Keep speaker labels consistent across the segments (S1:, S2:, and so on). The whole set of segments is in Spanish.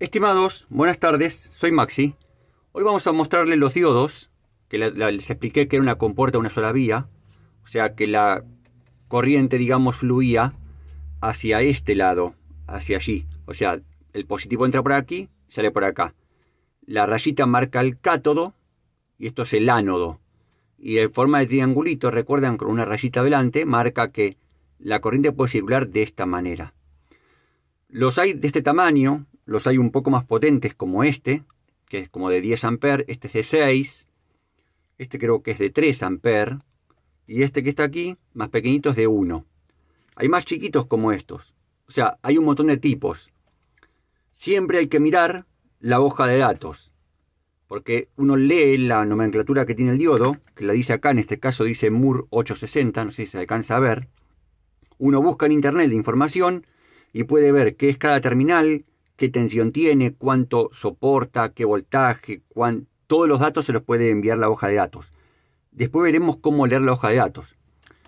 S1: Estimados, buenas tardes, soy Maxi. Hoy vamos a mostrarles los diodos, que les expliqué que era una compuerta de una sola vía, o sea que la corriente, digamos, fluía hacia este lado, hacia allí. O sea, el positivo entra por aquí, sale por acá. La rayita marca el cátodo y esto es el ánodo. Y en forma de triangulito, recuerdan, con una rayita adelante, marca que la corriente puede circular de esta manera. Los hay de este tamaño, los hay un poco más potentes como este, que es como de 10 amperes, este es de 6, este creo que es de 3 amperes, y este que está aquí, más pequeñito, es de 1. Hay más chiquitos como estos, o sea, hay un montón de tipos. Siempre hay que mirar la hoja de datos, porque uno lee la nomenclatura que tiene el diodo, que la dice acá, en este caso dice MUR 860, no sé si se alcanza a ver. Uno busca en internet la información y puede ver qué es cada terminal, qué tensión tiene, cuánto soporta, qué voltaje, cuán... todos los datos se los puede enviar la hoja de datos. Después veremos cómo leer la hoja de datos.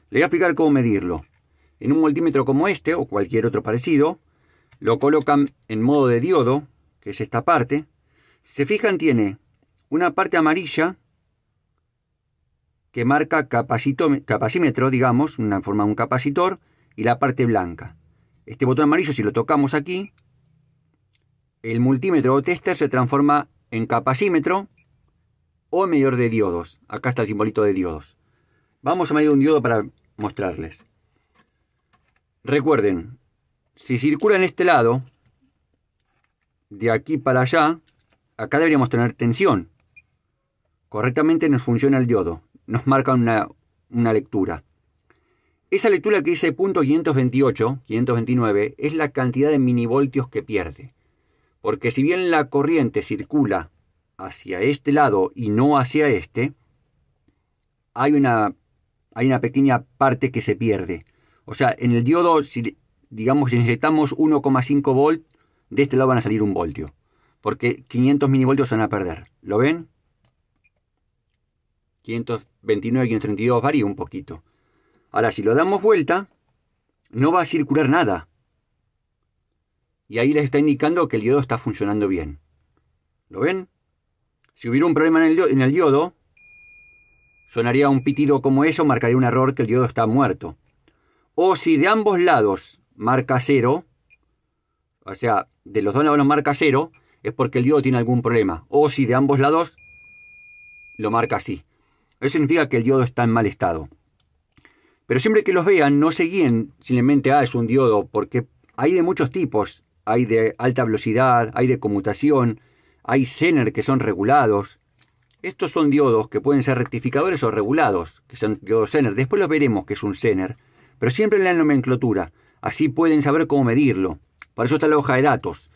S1: Le voy a explicar cómo medirlo. En un multímetro como este o cualquier otro parecido, lo colocan en modo de diodo, que es esta parte. Se fijan, tiene una parte amarilla que marca capacímetro, digamos, una forma de un capacitor, y la parte blanca. Este botón amarillo, si lo tocamos aquí, el multímetro o tester se transforma en capacímetro o en medidor de diodos. Acá está el simbolito de diodos. Vamos a medir un diodo para mostrarles. Recuerden, si circula en este lado, de aquí para allá, acá deberíamos tener tensión. Correctamente nos funciona el diodo, nos marca una, lectura. Esa lectura que dice punto 528, 529, es la cantidad de minivoltios que pierde porque si bien la corriente circula hacia este lado y no hacia este, hay una, hay una pequeña parte que se pierde. O sea, en el diodo, si, digamos, si necesitamos 1,5 volt, de este lado van a salir un voltio, porque 500 se van a perder. ¿Lo ven? 529, 532 varía un poquito. Ahora, si lo damos vuelta, no va a circular nada, y ahí les está indicando que el diodo está funcionando bien. ¿Lo ven? Si hubiera un problema en el, diodo, sonaría un pitido como eso, marcaría un error que el diodo está muerto. O si de ambos lados marca cero, o sea, de los dos lados marca cero, es porque el diodo tiene algún problema. O si de ambos lados lo marca así. Eso significa que el diodo está en mal estado. Pero siempre que los vean, no se guíen simplemente, ah, es un diodo, porque hay de muchos tipos hay de alta velocidad, hay de conmutación, hay Zener que son regulados. Estos son diodos que pueden ser rectificadores o regulados, que son diodos Zener. Después los veremos que es un Zener, pero siempre en la nomenclatura. Así pueden saber cómo medirlo. Para eso está la hoja de datos.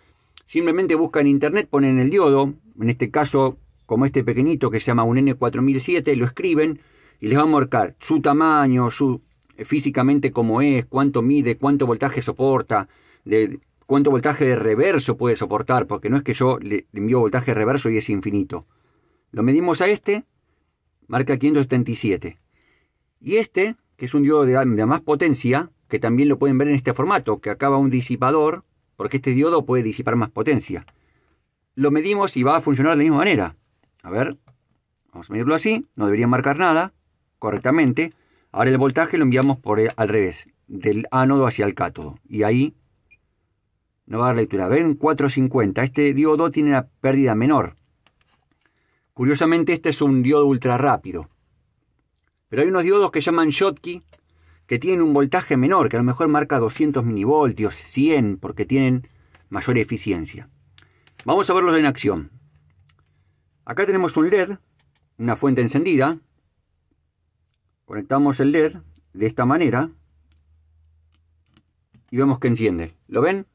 S1: Simplemente buscan en internet, ponen el diodo, en este caso como este pequeñito que se llama un N4007, lo escriben y les va a marcar su tamaño, su eh, físicamente cómo es, cuánto mide, cuánto voltaje soporta, de, cuánto voltaje de reverso puede soportar, porque no es que yo le envío voltaje reverso y es infinito. Lo medimos a este, marca 577. Y este, que es un diodo de, más potencia, que también lo pueden ver en este formato, que acaba un disipador, porque este diodo puede disipar más potencia. Lo medimos y va a funcionar de la misma manera. A ver, vamos a medirlo así, no debería marcar nada, correctamente. Ahora el voltaje lo enviamos por eh, al revés, del ánodo hacia el cátodo. Y ahí no va a dar lectura. Ven, 4.50. Este diodo tiene una pérdida menor. Curiosamente, este es un diodo ultra rápido. Pero hay unos diodos que llaman Schottky que tienen un voltaje menor, que a lo mejor marca 200 milivoltios, 100, porque tienen mayor eficiencia. Vamos a verlos en acción. Acá tenemos un LED, una fuente encendida. Conectamos el LED de esta manera y vemos que enciende. ¿Lo ven?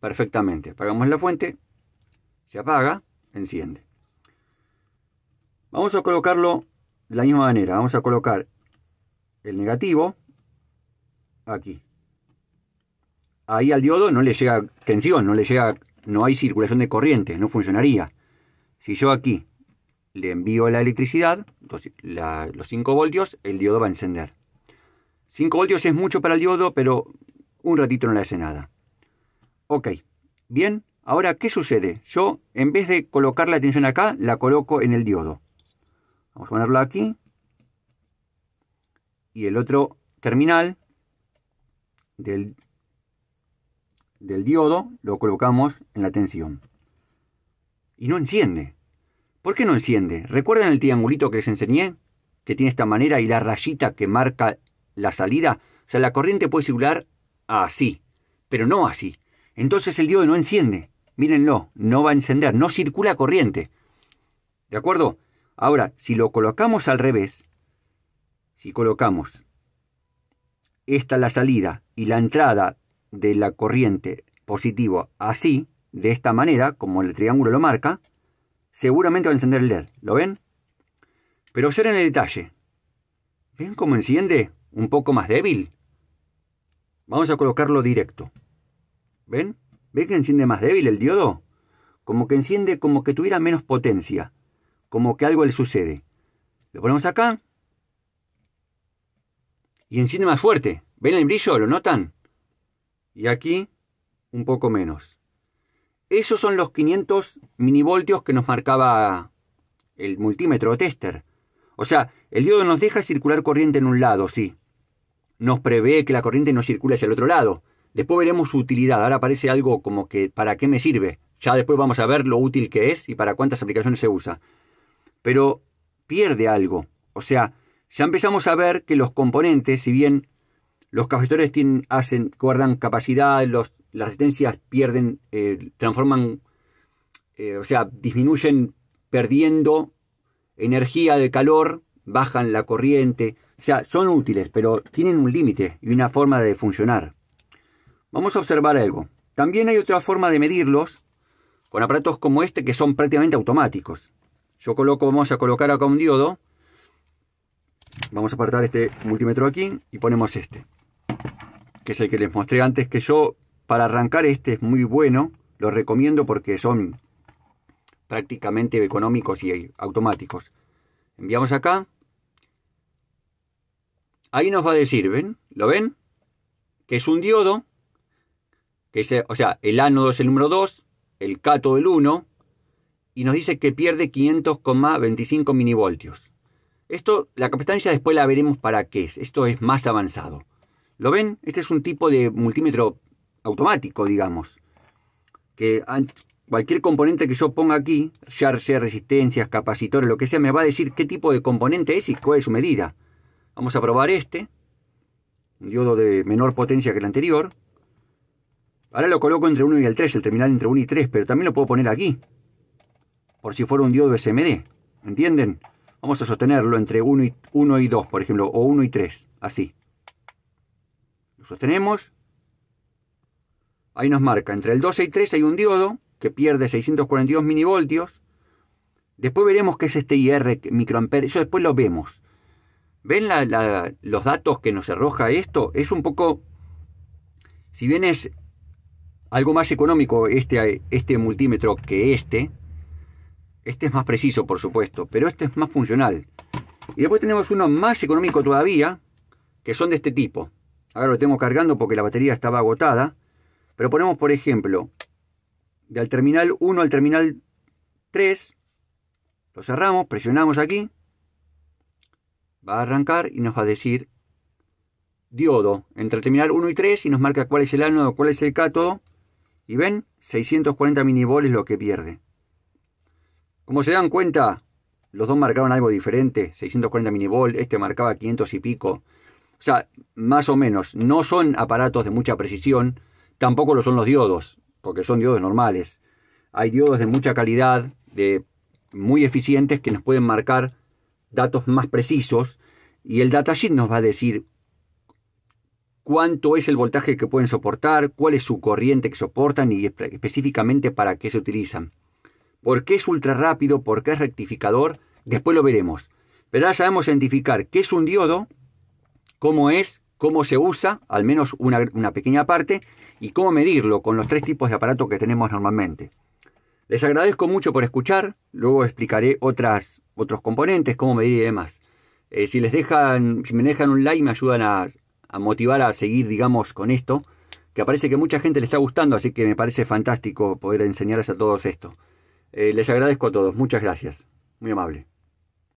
S1: Perfectamente. Apagamos la fuente. Se apaga. Enciende. Vamos a colocarlo de la misma manera. Vamos a colocar el negativo aquí. Ahí al diodo no le llega tensión, no le llega, no hay circulación de corriente, no funcionaría. Si yo aquí le envío la electricidad, los, los 5 voltios, el diodo va a encender. 5 voltios es mucho para el diodo, pero un ratito no le hace nada. Ok, bien, ahora, ¿qué sucede? Yo, en vez de colocar la tensión acá, la coloco en el diodo. Vamos a ponerla aquí. Y el otro terminal del, diodo lo colocamos en la tensión. Y no enciende. ¿Por qué no enciende? ¿Recuerdan el triangulito que les enseñé? Que tiene esta manera y la rayita que marca la salida. O sea, la corriente puede circular así, pero no así entonces el diodo no enciende. Mírenlo, no va a encender, no circula corriente. ¿De acuerdo? Ahora, si lo colocamos al revés, si colocamos esta la salida y la entrada de la corriente positiva así, de esta manera, como el triángulo lo marca, seguramente va a encender el LED. E ¿Lo ven? Pero en el detalle. ¿Ven cómo enciende? Un poco más débil. Vamos a colocarlo directo. ¿Ven? ¿Ven que enciende más débil el diodo? Como que enciende como que tuviera menos potencia, como que algo le sucede. Lo ponemos acá y enciende más fuerte. ¿Ven el brillo? ¿Lo notan? Y aquí un poco menos. Esos son los 500 minivoltios que nos marcaba el multímetro tester. O sea, el diodo nos deja circular corriente en un lado, sí. Nos prevé que la corriente no circule hacia el otro lado. Después veremos su utilidad. Ahora parece algo como que ¿para qué me sirve? Ya después vamos a ver lo útil que es y para cuántas aplicaciones se usa. Pero pierde algo. O sea, ya empezamos a ver que los componentes, si bien los capacitores tienen, hacen, guardan capacidad, los, las resistencias pierden, eh, transforman, eh, o sea, disminuyen perdiendo energía de calor, bajan la corriente. O sea, son útiles, pero tienen un límite y una forma de funcionar. Vamos a observar algo. También hay otra forma de medirlos con aparatos como este que son prácticamente automáticos. Yo coloco, vamos a colocar acá un diodo. Vamos a apartar este multímetro aquí y ponemos este, que es el que les mostré antes, que yo para arrancar este es muy bueno, lo recomiendo porque son prácticamente económicos y automáticos. Enviamos acá. Ahí nos va a decir, ¿ven? ¿Lo ven? Que es un diodo que o sea, el ánodo es el número 2, el cátodo el 1, y nos dice que pierde 500,25 minivoltios. Esto, la capacitancia después la veremos para qué es. Esto es más avanzado. ¿Lo ven? Este es un tipo de multímetro automático, digamos. Que cualquier componente que yo ponga aquí, ya sea resistencias, capacitores, lo que sea, me va a decir qué tipo de componente es y cuál es su medida. Vamos a probar este. Un diodo de menor potencia que el anterior. Ahora lo coloco entre 1 y el 3, el terminal entre 1 y 3, pero también lo puedo poner aquí. Por si fuera un diodo SMD. ¿Entienden? Vamos a sostenerlo entre 1 y, 1 y 2, por ejemplo, o 1 y 3, así. Lo sostenemos. Ahí nos marca, entre el 2 y 3 hay un diodo que pierde 642 minivoltios. Después veremos qué es este IR microamperes, eso después lo vemos. ¿Ven los datos que nos arroja esto? Es un poco, si bien es algo más económico este, este multímetro que este. Este es más preciso, por supuesto, pero este es más funcional. Y después tenemos uno más económico todavía, que son de este tipo. Ahora lo tengo cargando porque la batería estaba agotada. Pero ponemos, por ejemplo, del terminal 1 al terminal 3. Lo cerramos, presionamos aquí. Va a arrancar y nos va a decir diodo entre el terminal 1 y 3 y nos marca cuál es el ánodo, cuál es el cátodo y ven, 640 es lo que pierde. Como se dan cuenta, los dos marcaron algo diferente, 640 minibol, este marcaba 500 y pico. O sea, más o menos, no son aparatos de mucha precisión, tampoco lo son los diodos, porque son diodos normales. Hay diodos de mucha calidad, de muy eficientes que nos pueden marcar datos más precisos y el datasheet nos va a decir cuánto es el voltaje que pueden soportar, cuál es su corriente que soportan y específicamente para qué se utilizan. ¿Por qué es ultra rápido? ¿Por qué es rectificador? Después lo veremos. Pero ya sabemos identificar qué es un diodo, cómo es, cómo se usa, al menos una, pequeña parte, y cómo medirlo con los tres tipos de aparatos que tenemos normalmente. Les agradezco mucho por escuchar, luego explicaré otras, otros componentes, cómo medir y demás. Eh, si les dejan, si me dejan un like me ayudan a, a motivar a seguir, digamos, con esto, que parece que mucha gente le está gustando, así que me parece fantástico poder enseñarles a todos esto. Eh, les agradezco a todos, muchas gracias, muy amable.